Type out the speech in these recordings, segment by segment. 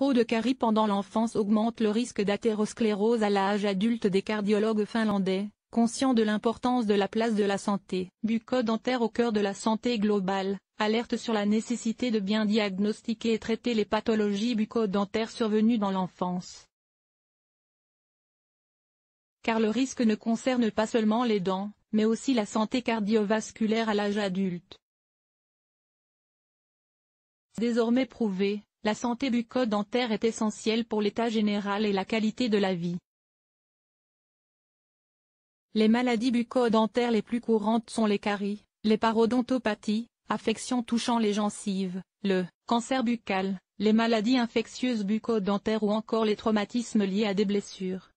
Trop de caries pendant l'enfance augmente le risque d'athérosclérose à l'âge adulte des cardiologues finlandais, conscients de l'importance de la place de la santé bucco-dentaire au cœur de la santé globale, alerte sur la nécessité de bien diagnostiquer et traiter les pathologies bucco-dentaires survenues dans l'enfance. Car le risque ne concerne pas seulement les dents, mais aussi la santé cardiovasculaire à l'âge adulte. Désormais prouvé, la santé bucco est essentielle pour l'état général et la qualité de la vie. Les maladies bucco les plus courantes sont les caries, les parodontopathies, affections touchant les gencives, le cancer buccal, les maladies infectieuses bucco ou encore les traumatismes liés à des blessures.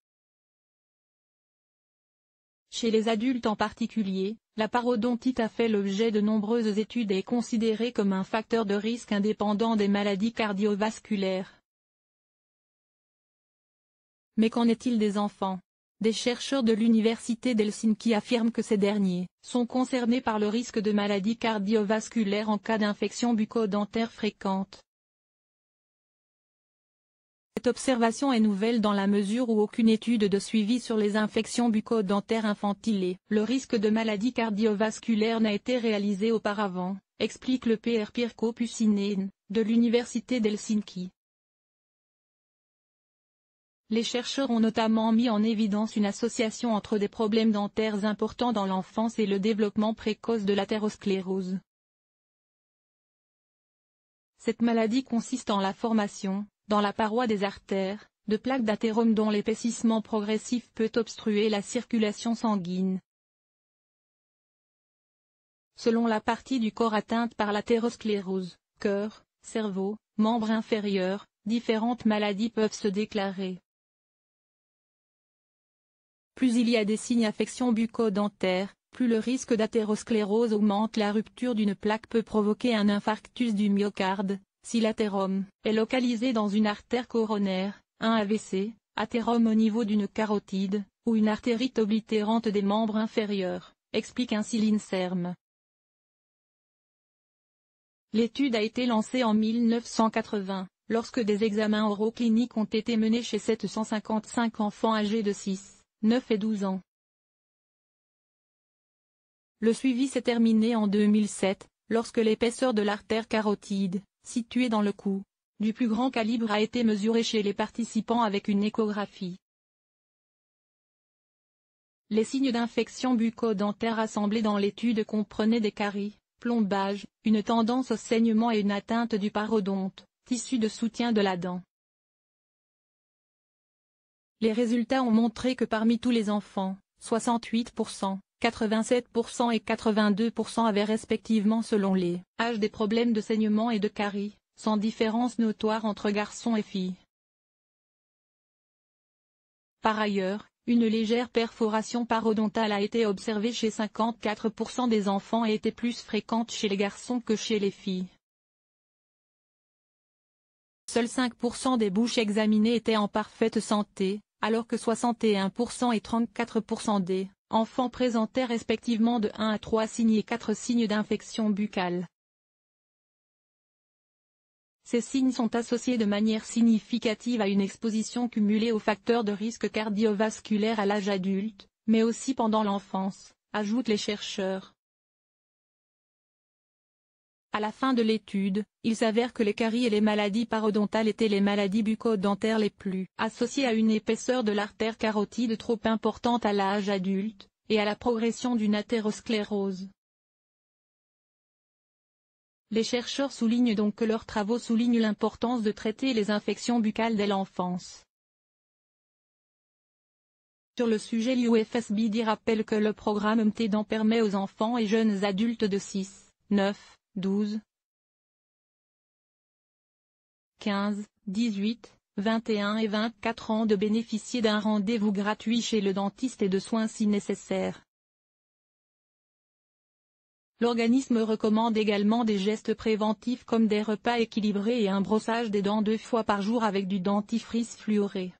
Chez les adultes en particulier, la parodontite a fait l'objet de nombreuses études et est considérée comme un facteur de risque indépendant des maladies cardiovasculaires. Mais qu'en est-il des enfants Des chercheurs de l'université d'Helsinki affirment que ces derniers sont concernés par le risque de maladies cardiovasculaires en cas d'infection bucco-dentaire fréquente. Cette observation est nouvelle dans la mesure où aucune étude de suivi sur les infections buccodentaires infantiles et le risque de maladies cardiovasculaires n'a été réalisé auparavant, explique le PR Pirko Pusinen, de l'Université d'Helsinki. Les chercheurs ont notamment mis en évidence une association entre des problèmes dentaires importants dans l'enfance et le développement précoce de l'athérosclérose. Cette maladie consiste en la formation, dans la paroi des artères, de plaques d'athérome dont l'épaississement progressif peut obstruer la circulation sanguine. Selon la partie du corps atteinte par l'athérosclérose, cœur, cerveau, membres inférieur, différentes maladies peuvent se déclarer. Plus il y a des signes d'infection bucco plus le risque d'athérosclérose augmente. La rupture d'une plaque peut provoquer un infarctus du myocarde, si l'athérome est localisé dans une artère coronaire, un AVC, athérome au niveau d'une carotide, ou une artérite oblitérante des membres inférieurs, explique ainsi l'INSERM. L'étude a été lancée en 1980, lorsque des examens oraux cliniques ont été menés chez 755 enfants âgés de 6, 9 et 12 ans. Le suivi s'est terminé en 2007, lorsque l'épaisseur de l'artère carotide Situé dans le cou, du plus grand calibre a été mesuré chez les participants avec une échographie. Les signes d'infection bucco-dentaire assemblés dans l'étude comprenaient des caries, plombages, une tendance au saignement et une atteinte du parodonte, tissu de soutien de la dent. Les résultats ont montré que parmi tous les enfants, 68% 87% et 82% avaient respectivement selon les âges des problèmes de saignement et de caries, sans différence notoire entre garçons et filles. Par ailleurs, une légère perforation parodontale a été observée chez 54% des enfants et était plus fréquente chez les garçons que chez les filles. Seuls 5% des bouches examinées étaient en parfaite santé, alors que 61% et 34% des enfants présentaient respectivement de 1 à 3 signes et 4 signes d'infection buccale. Ces signes sont associés de manière significative à une exposition cumulée aux facteurs de risque cardiovasculaire à l'âge adulte, mais aussi pendant l'enfance, ajoutent les chercheurs. À la fin de l'étude, il s'avère que les caries et les maladies parodontales étaient les maladies bucco les plus associées à une épaisseur de l'artère carotide trop importante à l'âge adulte, et à la progression d'une athérosclérose. Les chercheurs soulignent donc que leurs travaux soulignent l'importance de traiter les infections buccales dès l'enfance. Sur le sujet dit rappelle que le programme MTDAN permet aux enfants et jeunes adultes de 6, 9, 12, quinze, dix 21 et 24 ans de bénéficier d'un rendez-vous gratuit chez le dentiste et de soins si nécessaire. L'organisme recommande également des gestes préventifs comme des repas équilibrés et un brossage des dents deux fois par jour avec du dentifrice fluoré.